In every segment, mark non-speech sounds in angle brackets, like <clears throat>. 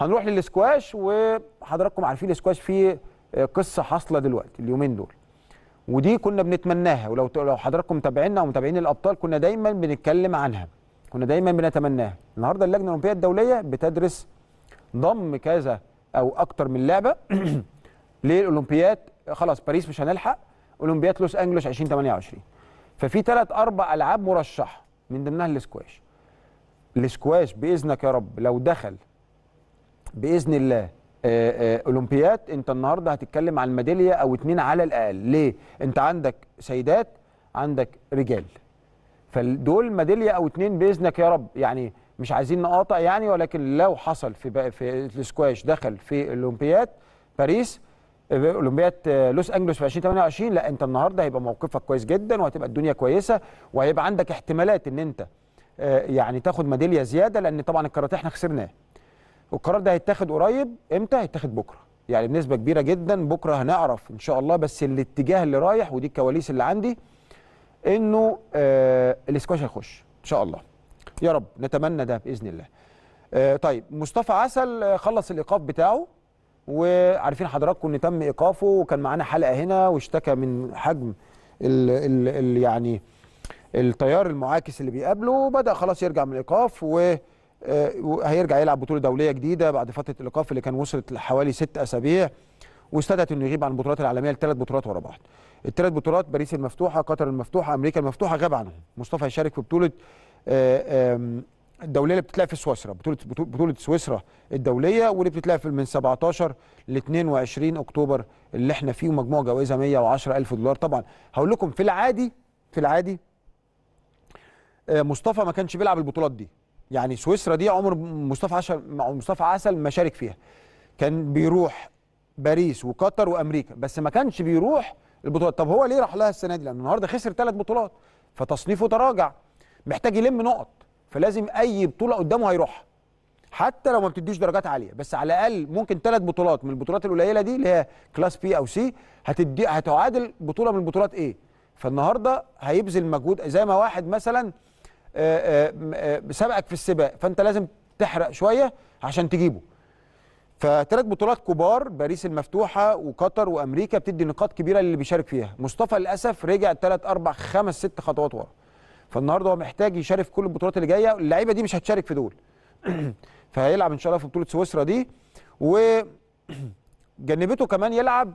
هنروح للسكواش وحضراتكم عارفين السكواش فيه آه، قصه حاصله دلوقتي اليومين دول ودي كنا بنتمناها ولو لو حضراتكم متابعينا ومتابعين الابطال كنا دايما بنتكلم عنها كنا دايما بنتمناها النهارده اللجنه الاولمبيه الدوليه بتدرس ضم كذا او اكتر من لعبه <clears throat> للاولمبياد خلاص باريس مش هنلحق اولمبياد لوس انجلوس 2028 ففي ثلاث اربع العاب مرشحه من ضمنها السكواش السكواش باذنك يا رب لو دخل باذن الله آه، آه، اولمبياد انت النهارده هتتكلم عن ميداليه او اتنين على الاقل ليه انت عندك سيدات عندك رجال فدول ميداليه او اتنين باذنك يا رب يعني مش عايزين نقاطع يعني ولكن لو حصل في في السكواش دخل في اولمبياد باريس آه، اولمبياد لوس انجلوس في 2028 لا انت النهارده هيبقى موقفك كويس جدا وهتبقى الدنيا كويسه وهيبقى عندك احتمالات ان انت يعني تاخد ميداليه زياده لان طبعا الكاراتيه احنا خسرناه والقرار ده هيتاخد قريب امتى هيتاخد بكره يعني بنسبه كبيره جدا بكره هنعرف ان شاء الله بس الاتجاه اللي رايح ودي الكواليس اللي عندي انه آه الاسكواش هيخش ان شاء الله يا رب نتمنى ده باذن الله آه طيب مصطفى عسل آه، خلص الايقاف بتاعه وعارفين حضراتكم ان تم ايقافه وكان معانا حلقه هنا واشتكى من حجم الـ الـ الـ يعني التيار المعاكس اللي بيقابله بدا خلاص يرجع من الايقاف و آه، هيرجع يلعب بطوله دوليه جديده بعد فتره الايقاف اللي كان وصلت لحوالي ست اسابيع واستدعت انه يغيب عن البطولات العالميه لثلاث بطولات ورا بعض. الثلاث بطولات باريس المفتوحه، قطر المفتوحه، امريكا المفتوحه غاب عنهم. مصطفى هيشارك في بطوله آه، الدوليه اللي بتتلعب في سويسرا، بطوله بطوله سويسرا الدوليه واللي بتتلعب من 17 ل 22 اكتوبر اللي احنا فيه ومجموع جوائزها 110000 دولار طبعا. هقول لكم في العادي في العادي آه، مصطفى ما كانش بيلعب البطولات دي يعني سويسرا دي عمر مصطفى عشر مصطفى عسل ما شارك فيها كان بيروح باريس وقطر وامريكا بس ما كانش بيروح البطولات طب هو ليه راح لها السنه دي لان النهارده خسر ثلاث بطولات فتصنيفه تراجع محتاج يلم نقط فلازم اي بطوله قدامه هيروحها حتى لو ما بتديش درجات عاليه بس على الاقل ممكن ثلاث بطولات من البطولات القليله دي اللي هي كلاس بي او سي هتدي هتعادل بطوله من البطولات ايه فالنهارده هيبذل مجهود زي ما واحد مثلا آه، آه، آه، سبقك في السباق فانت لازم تحرق شويه عشان تجيبه فثلاث بطولات كبار باريس المفتوحه وقطر وامريكا بتدي نقاط كبيره للي بيشارك فيها مصطفى للاسف رجع ثلاث اربع خمس ست خطوات ورا فالنهارده هو محتاج يشارك في كل البطولات اللي جايه اللعيبه دي مش هتشارك في دول <clears throat> فهيلعب ان شاء الله في بطوله سويسرا دي وجنبته <clears throat> كمان يلعب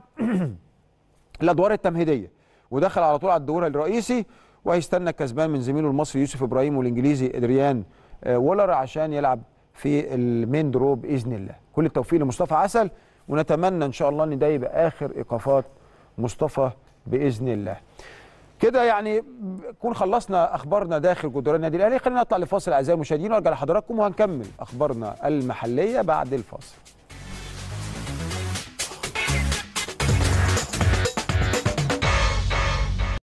<clears throat> الادوار التمهيديه ودخل على طول على الدور الرئيسي وهيستنى كسبان من زميله المصري يوسف ابراهيم والانجليزي ادريان وولر آه، عشان يلعب في المين درو باذن الله كل التوفيق لمصطفى عسل ونتمنى ان شاء الله ان ده يبقى اخر ايقافات مصطفى باذن الله كده يعني نكون خلصنا اخبارنا داخل جدران النادي الاهلي خلينا نطلع لفاصل اعزائي المشاهدين وارجع لحضراتكم وهنكمل اخبارنا المحليه بعد الفاصل